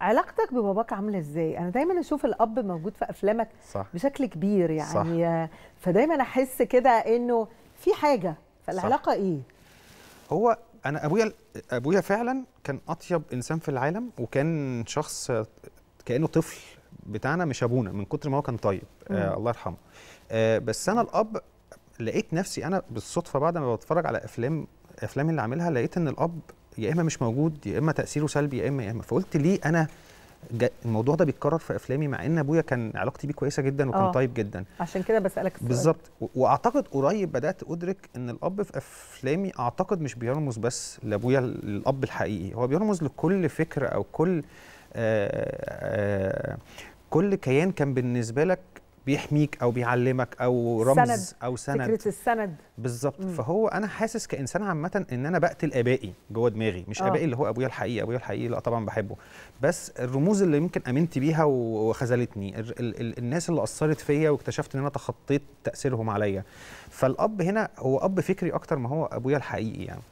علاقتك بباباك عامله ازاي انا دايما اشوف الاب موجود في افلامك صح. بشكل كبير يعني صح. فدايما احس كده انه في حاجه فالعلاقه صح. ايه هو انا ابويا ابويا فعلا كان اطيب انسان في العالم وكان شخص كانه طفل بتاعنا مش ابونا من كتر ما هو كان طيب آه الله يرحمه آه بس انا الاب لقيت نفسي انا بالصدفه بعد ما بتفرج على افلام افلام اللي عاملها لقيت ان الاب يا اما مش موجود يا اما تاثيره سلبي يا اما يا اما فقلت ليه انا الموضوع ده بيتكرر في افلامي مع ان ابويا كان علاقتي بيه كويسه جدا وكان أوه. طيب جدا عشان كده بسالك بالظبط واعتقد قريب بدات ادرك ان الاب في افلامي اعتقد مش بيرمز بس لابويا الاب الحقيقي هو بيرمز لكل فكره او كل آآ آآ كل كيان كان بالنسبه لك بيحميك او بيعلمك او رمز سند. او سند فكره السند بالظبط فهو انا حاسس كانسان عامه ان انا بقتل ابائي جوه دماغي مش آه. ابائي اللي هو ابويا الحقيقي ابويا الحقيقي لا طبعا بحبه بس الرموز اللي يمكن امنت بيها وخذلتني ال ال ال الناس اللي اثرت فيا واكتشفت ان انا تخطيت تاثيرهم عليا فالاب هنا هو اب فكري اكتر ما هو ابويا الحقيقي يعني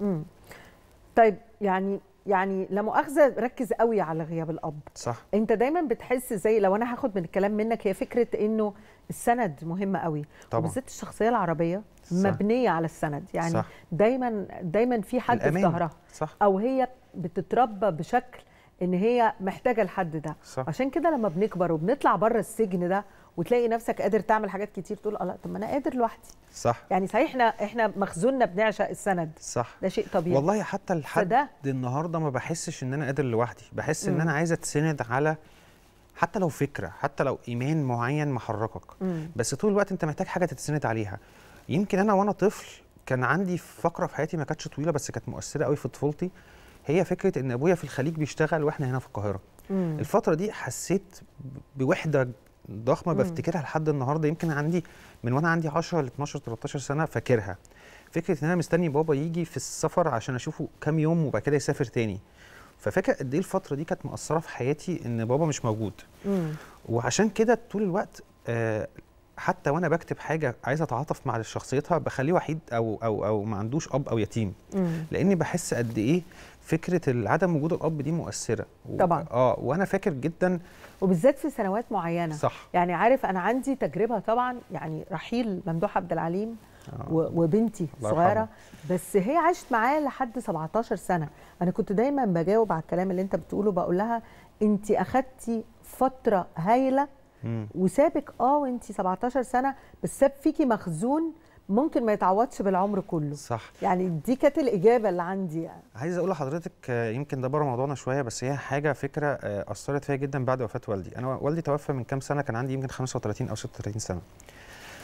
مم. طيب يعني يعني لا مؤاخذه ركز قوي على غياب الاب صح انت دايما بتحس زي لو انا هاخد من الكلام منك هي فكره انه السند مهم قوي طبعا وبالذات الشخصيه العربيه صح. مبنيه على السند يعني صح. دايما دايما في حد في ظهرها او هي بتتربى بشكل ان هي محتاجه الحد ده صح. عشان كده لما بنكبر وبنطلع بره السجن ده وتلاقي نفسك قادر تعمل حاجات كتير تقول اه لا طب ما انا قادر لوحدي صح يعني صحيح احنا احنا مخزوننا بنعشق السند صح ده شيء طبيعي والله حتى لحد فده. النهارده ما بحسش ان انا قادر لوحدي بحس ان م. انا عايز اتسند على حتى لو فكره حتى لو ايمان معين محركك م. بس طول الوقت انت محتاج حاجه تتسند عليها يمكن انا وانا طفل كان عندي فقره في حياتي ما كانتش طويله بس كانت مؤثره قوي في طفولتي هي فكره ان ابويا في الخليج بيشتغل واحنا هنا في القاهره مم. الفتره دي حسيت بوحده ضخمه بفتكرها لحد النهارده يمكن عندي من وانا عندي 10 ل 12 13 سنه فاكرها فكره ان انا مستني بابا يجي في السفر عشان اشوفه كام يوم وبعد كده يسافر تاني ففاكر قد ايه الفتره دي كانت مأثره في حياتي ان بابا مش موجود مم. وعشان كده طول الوقت آه حتى وانا بكتب حاجه عايز اتعاطف مع شخصيتها بخليه وحيد او او او ما عندوش اب او يتيم لاني بحس قد ايه فكره عدم وجود الاب دي مؤثره طبعا اه وانا فاكر جدا وبالذات في سنوات معينه صح يعني عارف انا عندي تجربه طبعا يعني رحيل ممدوح عبد العليم آه. وبنتي صغيره بس هي عاشت معايا لحد 17 سنه انا كنت دايما بجاوب على الكلام اللي انت بتقوله بقول لها انت اخذتي فتره هايله وسابك اه وانت 17 سنه بس ساب فيكي مخزون ممكن ما يتعوضش بالعمر كله صح يعني دي كانت الاجابه اللي عندي يعني. عايز اقول لحضرتك آه، يمكن ده بره موضوعنا شويه بس هي حاجه فكره آه، اثرت فيا جدا بعد وفاه والدي انا والدي توفى من كام سنه كان عندي يمكن 35 او 36 سنه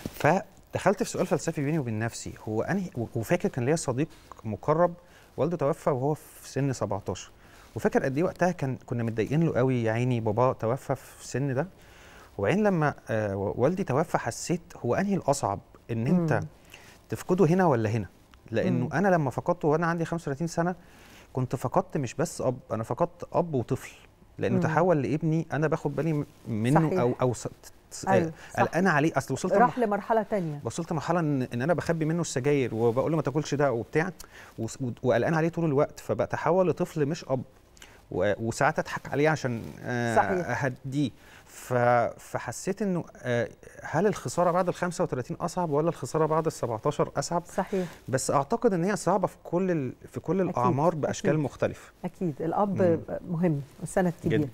فدخلت في سؤال فلسفي بيني وبين نفسي هو انهي وفاكر كان ليا صديق مقرب والده توفى وهو في سن 17 وفاكر قد ايه وقتها كان كنا متضايقين له قوي يا عيني بابا توفى في السن ده وبعدين لما آه، والدي توفى حسيت هو انهي الاصعب ان انت مم. تفقده هنا ولا هنا لانه مم. انا لما فقدته وانا عندي 35 سنه كنت فقدت مش بس اب انا فقدت اب وطفل لانه مم. تحول لابني انا باخد بالي منه صحيح. او او أيوه قلقان عليه اصل وصلت راح لمرحله تانية وصلت مرحله ان, إن انا بخبي منه السجاير وبقول له ما تاكلش ده وبتاع وقلقان عليه طول الوقت فبقى تحول لطفل مش اب وساعات اضحك عليه عشان آه، اهديه فحسيت انه آه، هل الخساره بعد ال 35 اصعب ولا الخساره بعد ال 17 اصعب؟ صحيح بس اعتقد ان هي صعبه في كل في كل أكيد الاعمار باشكال أكيد مختلفه اكيد الاب مم. مهم السند كبير